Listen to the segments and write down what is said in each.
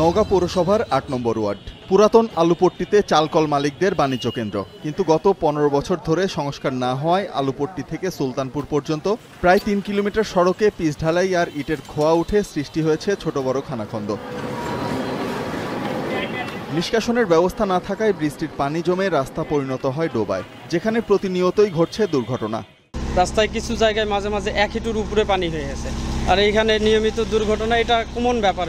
নওগাঁ পৌরসভার আট নম্বর ওয়ার্ড পুরাতন আলুপট্টিতে চালকল মালিকদের বাণিজ্য কেন্দ্র কিন্তু গত পনেরো বছর ধরে সংস্কার না হওয়ায় আলুপট্টি থেকে সুলতানপুর পর্যন্ত প্রায় তিন কিলোমিটার সড়কে পিস ঢালাই আর ইটের খোয়া উঠে সৃষ্টি হয়েছে ছোট বড় খানাখন্দ নিষ্কাশনের ব্যবস্থা না থাকায় বৃষ্টির পানি জমে রাস্তা পরিণত হয় ডোবায় যেখানে প্রতিনিয়তই ঘটছে দুর্ঘটনা রাস্তায় কিছু জায়গায় মাঝে মাঝে এক হিটুর উপরে পানি হয়ে গেছে আর এখানে নিয়মিত দুর্ঘটনা এটা কমন ব্যাপার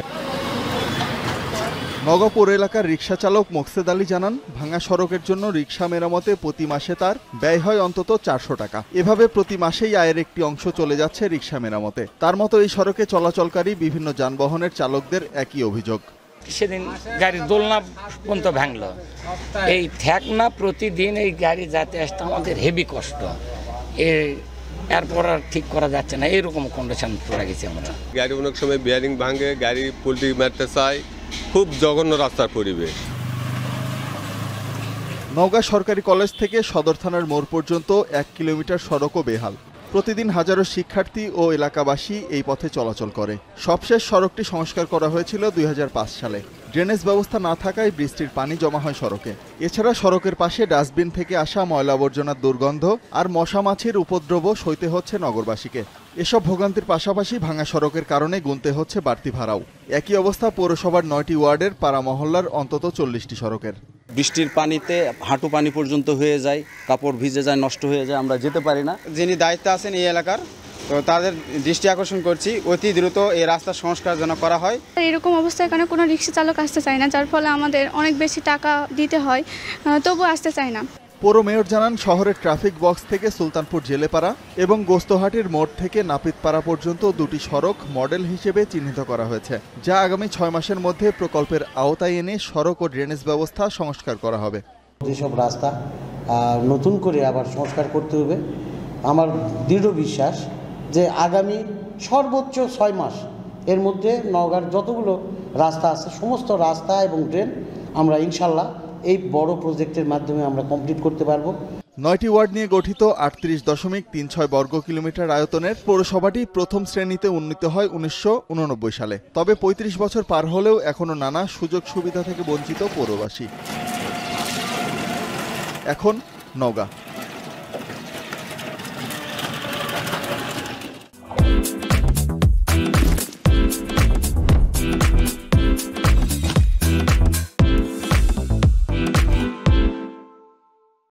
নগপুর এলাকার রিক্সা চালক মোকসেদ আলী জানান ভাঙা সড়কের জন্য রিক্সা মেরামতে প্রতি মাসে তার ব্যয় হয় অন্তত চারশো টাকা এভাবে প্রতি মাসেই আয়ের একটি অংশ চলে যাচ্ছে রিক্সা মেরামতে তার মতো এই সড়কে চলাচলকারী বিভিন্ন যানবাহনের চালকদের একই অভিযোগ সেদিন গাড়ির দোলনা পর্যন্ত ভাঙলো এই না প্রতিদিন এই গাড়ি যাতে আসতে আমাদের হেভি কষ্ট এই এরপর আর ঠিক করা যাচ্ছে না এরকম কন্ডিশন পড়ে গেছে আমরা গাড়ি অনেক সময় বিয়ারিং ভাঙে গাড়ি পোলট্রি মারতে চায় খুব জঘন্য রাস্তার পরিবেশ নওগাঁ সরকারি কলেজ থেকে সদর থানার মোড় পর্যন্ত এক কিলোমিটার সড়কও বেহাল প্রতিদিন হাজারো শিক্ষার্থী ও এলাকাবাসী এই পথে চলাচল করে সবশেষ সড়কটি সংস্কার করা হয়েছিল দুই সালে ড্রেনেজ ব্যবস্থা না থাকায় বৃষ্টির পানি জমা হয় সড়কে এছাড়া সড়কের পাশে ডাস্টবিন থেকে আসা ময়লা আবর্জনার দুর্গন্ধ আর মশা মাছির উপদ্রবও সইতে হচ্ছে নগরবাসীকে এসব ভোগান্তির পাশাপাশি ভাঙা সড়কের কারণে গুনতে হচ্ছে বাড়তি ভাড়াও একই অবস্থা পৌরসভার নয়টি ওয়ার্ডের পাড়া মহল্লার অন্তত চল্লিশটি সড়কের বৃষ্টির পানিতে হাঁটু পানি পর্যন্ত হয়ে যায় কাপড় ভিজে যায় নষ্ট হয়ে যায় আমরা যেতে পারি না যিনি দায়িত্বে আছেন এই এলাকার তো তাদের দৃষ্টি আকর্ষণ করছি অতি দ্রুত এই রাস্তা সংস্কার যেন করা হয় এরকম অবস্থায় কারণে কোনো রিক্সা চালক আসতে চায় না যার ফলে আমাদের অনেক বেশি টাকা দিতে হয় তবু আসতে চায় না পৌর মেয়র জানান শহরের ট্রাফিক বক্স থেকে সুলতানপুর জেলেপাড়া এবং গোস্তহাটির মোড় থেকে নাপিতপাড়া পর্যন্ত দুটি সড়ক মডেল হিসেবে চিহ্নিত করা হয়েছে যা আগামী ছয় মাসের মধ্যে প্রকল্পের আওতায় এনে সড়ক ও ড্রেনেজ ব্যবস্থা সংস্কার করা হবে যেসব রাস্তা নতুন করে আবার সংস্কার করতে হবে আমার দৃঢ় বিশ্বাস যে আগামী সর্বোচ্চ ছয় মাস এর মধ্যে নওগাঁর যতগুলো রাস্তা আছে সমস্ত রাস্তা এবং ড্রেন আমরা ইনশাল্লাহ এই বড় প্রজেক্টের মাধ্যমে আমরা কমপ্লিট করতে পারবো নয়টি ওয়ার্ড নিয়ে গঠিত আটত্রিশ দশমিক তিন ছয় বর্গ কিলোমিটার আয়তনের পৌরসভাটি প্রথম শ্রেণীতে উন্নীত হয় উনিশশো সালে তবে ৩৫ বছর পার হলেও এখনও নানা সুযোগ সুবিধা থেকে বঞ্চিত পৌরবাসী এখন নওগাঁ